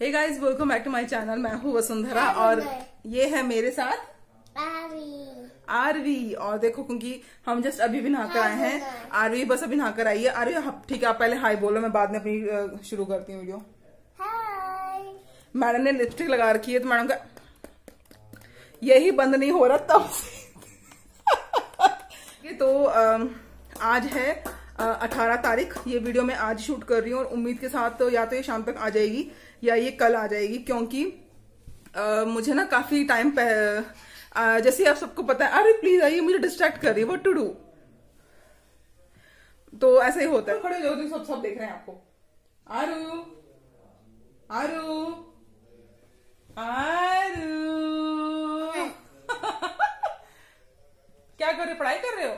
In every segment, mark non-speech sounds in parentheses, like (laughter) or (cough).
Hey guys welcome back to my channel मैं हूँ वसुंधरा और ये है मेरे साथ आरवी और देखो क्योंकि हम जस्ट अभी भी नहाकर हाँ, आए हैं हाँ, हाँ। आरवी बस अभी नहाकर आई है आरवी ठीक है आप पहले हाय बोलो मैं बाद में अपनी शुरू करती हूँ वीडियो मैडम ने लिपस्टिक लगा रखी है तो मैडम का यही बंद नहीं हो रहा तब (laughs) तो आज है अठारह तारीख ये वीडियो मैं आज शूट कर रही हूँ और उम्मीद के साथ तो या तो ये शाम तक आ जाएगी या ये कल आ जाएगी क्योंकि आ, मुझे ना काफी टाइम जैसे आप सबको पता है अरे प्लीज आइए मुझे डिस्ट्रैक्ट कर रही है वो टू डू तो ऐसा ही होता है खड़े जो सब सब देख रहे हैं आपको आरू आरू आरू (laughs) क्या कर रहे पढ़ाई कर रहे हो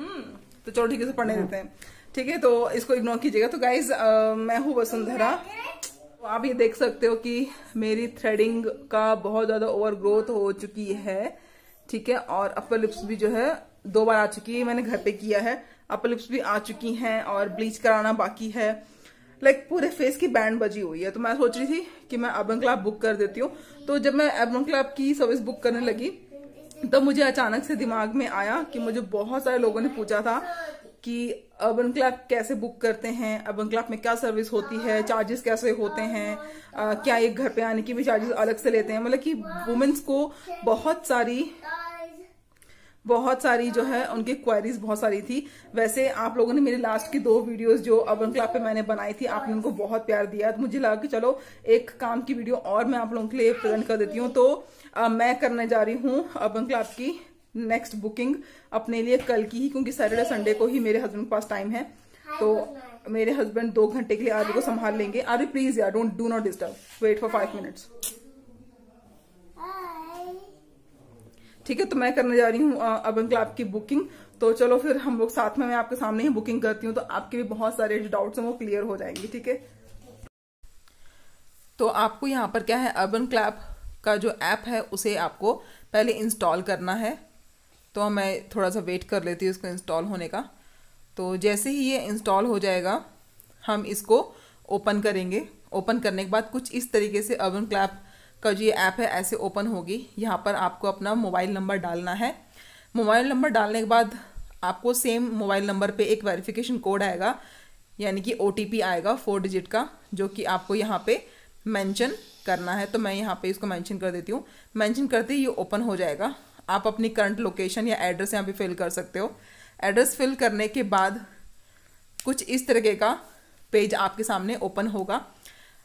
हम्म तो चलो ठीक है पढ़ने देते हैं ठीक है तो इसको इग्नोर कीजिएगा तो गाइज मैं हूँ वसुंधरा तो आप ये देख सकते हो कि मेरी थ्रेडिंग का बहुत ज्यादा ओवर ग्रोथ हो चुकी है ठीक है और अपर लिप्स भी जो है दो बार आ चुकी है मैंने घर पे किया है अपर लिप्स भी आ चुकी हैं और ब्लीच कराना बाकी है लाइक पूरे फेस की बैंड बजी हुई है तो मैं सोच रही थी कि मैं अबन क्लाब बुक कर देती हूँ तो जब मैं अबन क्लाब की सर्विस बुक करने लगी तब तो मुझे अचानक से दिमाग में आया कि मुझे बहुत सारे लोगों ने पूछा था कि अर्बन क्लब कैसे बुक करते हैं अर्बन क्लब में क्या सर्विस होती है चार्जेस कैसे होते हैं आ, क्या एक घर पे आने की भी चार्जेस अलग से लेते हैं मतलब कि वुमेन्स को बहुत सारी बहुत सारी जो है उनकी क्वेरीज बहुत सारी थी वैसे आप लोगों ने मेरी लास्ट की दो वीडियोस जो अर्बन क्लब पे मैंने बनाई थी आपने उनको बहुत प्यार दिया तो मुझे लगा कि चलो एक काम की वीडियो और मैं आप लोगों के लिए प्रेजेंट कर देती हूँ तो आ, मैं करने जा रही हूँ अर्बन क्लब की नेक्स्ट बुकिंग अपने लिए कल की ही क्योंकि सैटरडे संडे को ही मेरे हस्बैंड के पास टाइम है तो मेरे हस्बैंड दो घंटे के लिए आरवी को संभाल लेंगे आरवी प्लीज यार don't do not disturb wait for five minutes ठीक है तो मैं करने जा रही हूँ अब अंकल आपकी बुकिंग तो चलो फिर हम लोग साथ में मैं आपके सामने ही बुकिंग करती हूँ तो आपके भी बहुत सारे जो डाउट्स हैं वो क्लियर हो जाएंगे ठीक है तो आपको यहाँ पर क्या है अर्बन क्लैप का जो ऐप है उसे आपको पहले इंस्टॉल करना है तो मैं थोड़ा सा वेट कर लेती हूँ इसको इंस्टॉल होने का तो जैसे ही ये इंस्टॉल हो जाएगा हम इसको ओपन करेंगे ओपन करने के बाद कुछ इस तरीके से अर्बन क्लैप का जो ये ऐप है ऐसे ओपन होगी यहाँ पर आपको अपना मोबाइल नंबर डालना है मोबाइल नंबर डालने के बाद आपको सेम मोबाइल नंबर पे एक वेरिफिकेशन कोड आएगा यानी कि ओ आएगा फोर डिजिट का जो कि आपको यहाँ पे मेंशन करना है तो मैं यहाँ पे इसको मेंशन कर देती हूँ मेंशन करते ही ये ओपन हो जाएगा आप अपनी करंट लोकेशन या एड्रेस यहाँ पे फिल कर सकते हो एड्रेस फिल करने के बाद कुछ इस तरीके का पेज आपके सामने ओपन होगा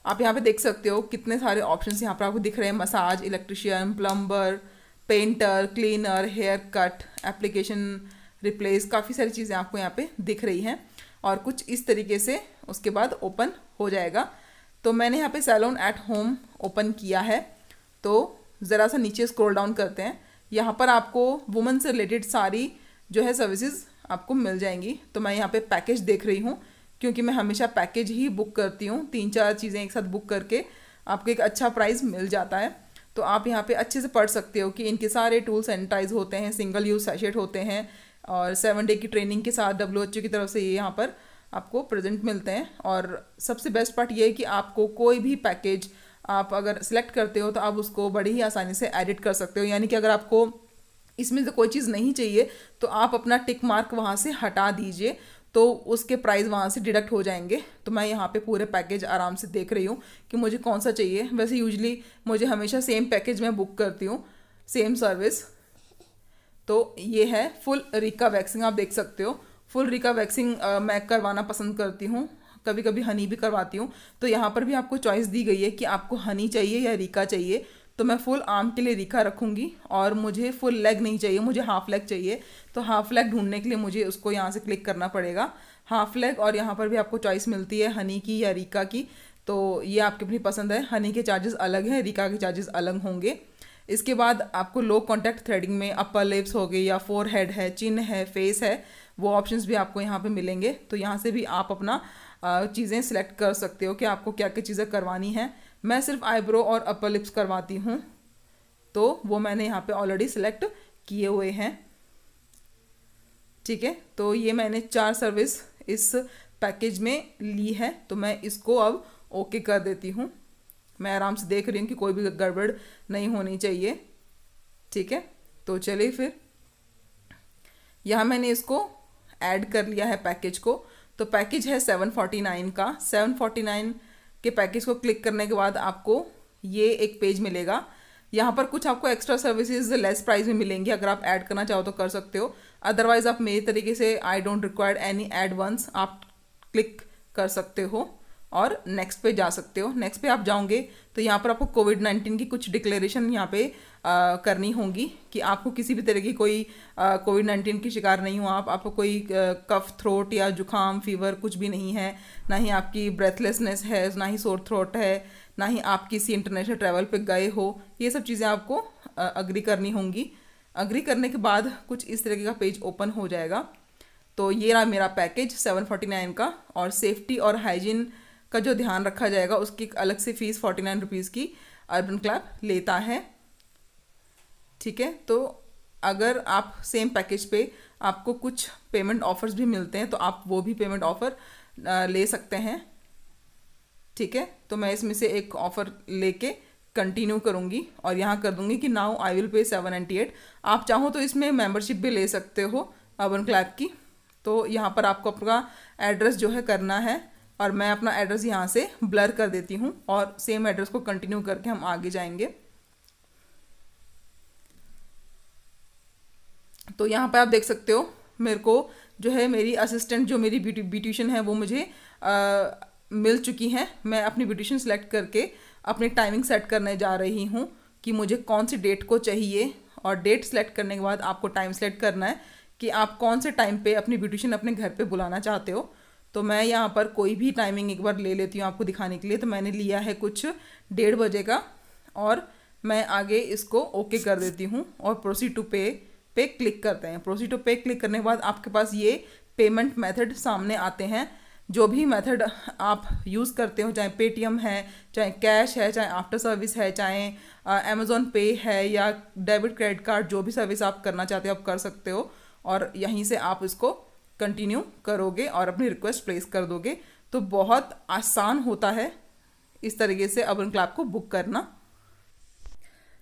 आप यहाँ पे देख सकते हो कितने सारे ऑप्शंस यहाँ पर आपको दिख रहे हैं massage electrician plumber painter cleaner hair cut application replace काफ़ी सारी चीज़ें आपको यहाँ पे दिख रही हैं और कुछ इस तरीके से उसके बाद ओपन हो जाएगा तो मैंने यहाँ पे सैलून एट होम ओपन किया है तो ज़रा सा नीचे स्क्रॉल डाउन करते हैं यहाँ पर आपको वुमेन से रिलेटेड सारी जो है सर्विसेज आपको मिल जाएंगी तो मैं यहाँ पे पैकेज देख रही हूँ क्योंकि मैं हमेशा पैकेज ही बुक करती हूँ तीन चार चीज़ें एक साथ बुक करके आपको एक अच्छा प्राइस मिल जाता है तो आप यहाँ पे अच्छे से पढ़ सकते हो कि इनके सारे टूल सैनिटाइज होते हैं सिंगल यूज़ सैशेट होते हैं और सेवन डे की ट्रेनिंग के साथ डब्ल्यू एच ओ की तरफ से ये यहाँ पर आपको प्रेजेंट मिलते हैं और सबसे बेस्ट पार्ट ये है कि आपको कोई भी पैकेज आप अगर सिलेक्ट करते हो तो आप उसको बड़ी ही आसानी से एडिट कर सकते हो यानी कि अगर आपको इसमें से कोई चीज़ नहीं चाहिए तो आप अपना टिक मार्क वहाँ से हटा दीजिए तो उसके प्राइस वहाँ से डिडक्ट हो जाएंगे तो मैं यहाँ पे पूरे पैकेज आराम से देख रही हूँ कि मुझे कौन सा चाहिए वैसे यूजली मुझे हमेशा सेम पैकेज में बुक करती हूँ सेम सर्विस तो ये है फुल रिका वैक्सिंग आप देख सकते हो फुल रिका वैक्सिंग मैं करवाना पसंद करती हूँ कभी कभी हनी भी करवाती हूँ तो यहाँ पर भी आपको चॉइस दी गई है कि आपको हनी चाहिए या रिका चाहिए तो मैं फुल आर्म के लिए रीखा रखूँगी और मुझे फुल लेग नहीं चाहिए मुझे हाफ लेग चाहिए तो हाफ लेग ढूंढने के लिए मुझे उसको यहाँ से क्लिक करना पड़ेगा हाफ लेग और यहाँ पर भी आपको चॉइस मिलती है हनी की या रीका की तो ये आपकी अपनी पसंद है हनी के चार्जेस अलग हैं रीका के चार्जेस अलग होंगे इसके बाद आपको लो कॉन्टैक्ट थ्रेडिंग में अपर लिप्स हो गए या फोर हेड है चिन है फेस है वो ऑप्शंस भी आपको यहाँ पे मिलेंगे तो यहाँ से भी आप अपना चीज़ें सिलेक्ट कर सकते हो कि आपको क्या क्या चीज़ें करवानी हैं मैं सिर्फ आईब्रो और अपर लिप्स करवाती हूँ तो वो मैंने यहाँ पे ऑलरेडी सिलेक्ट किए हुए हैं ठीक है तो ये मैंने चार सर्विस इस पैकेज में ली है तो मैं इसको अब ओके कर देती हूँ मैं आराम से देख रही हूँ कि कोई भी गड़बड़ नहीं होनी चाहिए ठीक है तो चलिए फिर यहाँ मैंने इसको ऐड कर लिया है पैकेज को तो पैकेज है सेवन फोर्टी नाइन का सेवन फोर्टी नाइन के पैकेज को क्लिक करने के बाद आपको ये एक पेज मिलेगा यहाँ पर कुछ आपको एक्स्ट्रा सर्विसेज लेस प्राइस में मिलेंगी अगर आप ऐड करना चाहो तो कर सकते हो अदरवाइज आप मेरे तरीके से I don't require any advance आप क्लिक कर सकते हो और नेक्स्ट पे जा सकते हो नेक्स्ट पे आप जाओगे तो यहाँ पर आपको कोविड नाइन्टीन की कुछ डिक्लेरेशन यहाँ पे आ, करनी होगी कि आपको किसी भी तरह की कोई कोविड नाइन्टीन की शिकार नहीं हो आप आपको कोई कफ थ्रोट या जुकाम फीवर कुछ भी नहीं है ना ही आपकी ब्रेथलेसनेस है ना ही सोर थ्रोट है ना ही आप किसी इंटरनेशनल ट्रैवल पर गए हो ये सब चीज़ें आपको आ, अग्री करनी होंगी अग्री करने के बाद कुछ इस तरीके का पेज ओपन हो जाएगा तो ये रहा मेरा पैकेज सेवन नाइन का और सेफ्टी और हाइजीन का जो ध्यान रखा जाएगा उसकी अलग से फ़ीस फोर्टी नाइन रुपीज़ की अर्बन क्लब लेता है ठीक है तो अगर आप सेम पैकेज पे आपको कुछ पेमेंट ऑफर्स भी मिलते हैं तो आप वो भी पेमेंट ऑफ़र ले सकते हैं ठीक है तो मैं इसमें से एक ऑफ़र लेके कंटिन्यू करूँगी और यहाँ कर दूँगी कि now I will pay seven ninety eight आप चाहो तो इसमें मेंबरशिप भी ले सकते हो अर्बन क्लैब की तो यहाँ पर आपको अपना एड्रेस जो है करना है और मैं अपना एड्रेस यहाँ से ब्लर कर देती हूँ और सेम एड्रेस को कंटिन्यू करके हम आगे जाएंगे तो यहाँ पर आप देख सकते हो मेरे को जो है मेरी असिस्टेंट जो मेरी ब्यूटी ब्यूटिशन है वो मुझे आ, मिल चुकी हैं मैं अपनी ब्यूटिशन सेलेक्ट करके अपनी टाइमिंग सेट करने जा रही हूँ कि मुझे कौन सी डेट को चाहिए और डेट सेलेक्ट करने के बाद आपको टाइम सेलेक्ट करना है कि आप कौन से टाइम पे अपनी ब्यूटिशन अपने घर पे बुलाना चाहते हो तो मैं यहाँ पर कोई भी टाइमिंग एक बार ले लेती हूँ आपको दिखाने के लिए तो मैंने लिया है कुछ डेढ़ बजे का और मैं आगे इसको ओके कर देती हूँ और प्रोसीड टू पे पे क्लिक करते हैं प्रोसीड टू पे क्लिक करने के बाद आपके पास ये पेमेंट मेथड सामने आते हैं जो भी मेथड आप यूज़ करते हो चाहे पेटीएम है चाहे कैश है चाहे आफ्टर सर्विस है चाहे अमेज़ोन पे है या डेबिट क्रेडिट कार्ड जो भी सर्विस आप करना चाहते हो आप कर सकते हो और यहीं से आप इसको कंटिन्यू करोगे और अपनी रिक्वेस्ट प्लेस कर दोगे तो बहुत आसान होता है इस तरीके से अर्बन क्लब को बुक करना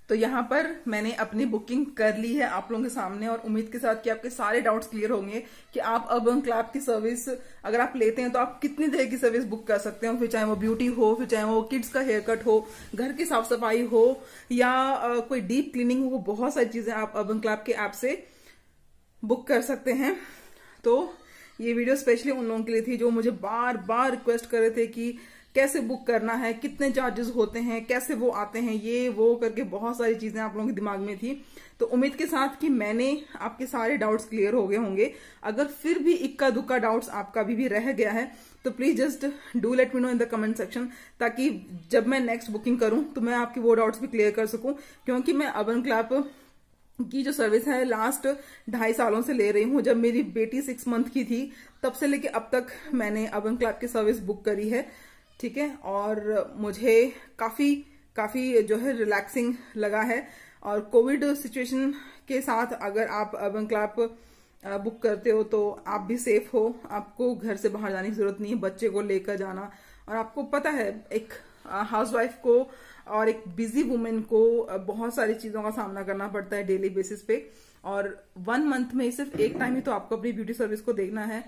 तो यहाँ पर मैंने अपनी बुकिंग कर ली है आप लोगों के सामने और उम्मीद के साथ कि आपके सारे डाउट्स क्लियर होंगे कि आप अर्बन क्लब की सर्विस अगर आप लेते हैं तो आप कितनी देर की सर्विस बुक कर सकते हो फिर चाहे वो ब्यूटी हो फिर चाहे वो किड्स का हेयर कट हो घर की साफ सफाई हो या कोई डीप क्लीनिंग हो बहुत सारी चीजें आप अर्बन क्लब के ऐप से बुक कर सकते हैं तो ये वीडियो स्पेशली उन लोगों के लिए थी जो मुझे बार बार रिक्वेस्ट कर रहे थे कि कैसे बुक करना है कितने चार्जेस होते हैं कैसे वो आते हैं ये वो करके बहुत सारी चीजें आप लोगों के दिमाग में थी तो उम्मीद के साथ कि मैंने आपके सारे डाउट्स क्लियर हो गए होंगे अगर फिर भी इक्का दुक्का डाउट्स आपका अभी भी रह गया है तो please just do let me know in the comment section ताकि जब मैं नेक्स्ट बुकिंग करूं तो मैं आपके वो डाउट्स भी क्लियर कर सकूं क्योंकि मैं अवन क्लाप की जो सर्विस है लास्ट ढाई सालों से ले रही हूँ जब मेरी बेटी सिक्स मंथ की थी तब से लेके अब तक मैंने अवन क्लब की सर्विस बुक करी है ठीक है और मुझे काफ़ी काफ़ी जो है रिलैक्सिंग लगा है और कोविड सिचुएशन के साथ अगर आप अर्बन क्लब बुक करते हो तो आप भी सेफ हो आपको घर से बाहर जाने की जरूरत नहीं है बच्चे को लेकर जाना और आपको पता है एक हाउसवाइफ को और एक बिजी वुमेन को बहुत सारी चीजों का सामना करना पड़ता है डेली बेसिस पे और वन मंथ में सिर्फ एक टाइम ही तो आपको अपनी ब्यूटी सर्विस को देखना है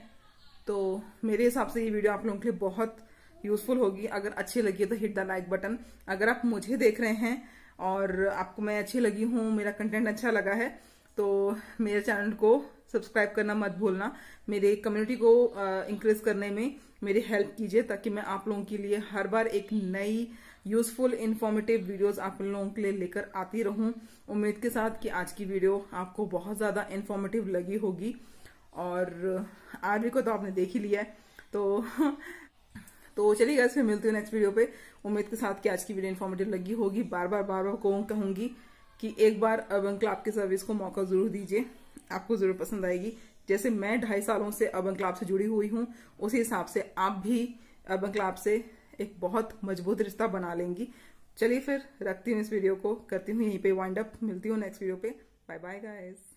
तो मेरे हिसाब से ये वीडियो आप लोगों के लिए बहुत यूजफुल होगी अगर अच्छी लगी तो हिट द लाइक बटन अगर आप मुझे देख रहे हैं और आपको मैं अच्छी लगी हूं मेरा कंटेंट अच्छा लगा है तो मेरे चैनल को सब्सक्राइब करना मत भूलना मेरे कम्युनिटी को इंक्रीज करने में मेरी हेल्प कीजिए ताकि मैं आप लोगों के लिए हर बार एक नई यूजफुल इन्फॉर्मेटिव वीडियोस आप लोगों के लिए लेकर आती रहूं उम्मीद के साथ कि आज की वीडियो आपको बहुत ज़्यादा इन्फॉर्मेटिव लगी होगी और आरवी को तो आपने देख ही लिया है तो (laughs) तो चलिए गैस फिर मिलती हूँ नेक्स्ट वीडियो पे उम्मीद के साथ कि आज की वीडियो इन्फॉर्मेटिव लगी होगी बार बार बार बार कहूंगी कि एक बार अर्बन क्लब की सर्विस को मौका जरूर दीजिए आपको जरूर पसंद आएगी जैसे मैं ढाई सालों से अर्बन क्लाब से जुड़ी हुई हूँ उसी हिसाब से आप भी अर्बन क्लाब से एक बहुत मजबूत रिश्ता बना लेंगी चलिए फिर रखती हूँ इस वीडियो को करती हूँ यहीं पे वाइंड अप मिलती हूँ नेक्स्ट वीडियो पे बाय बाय गाइस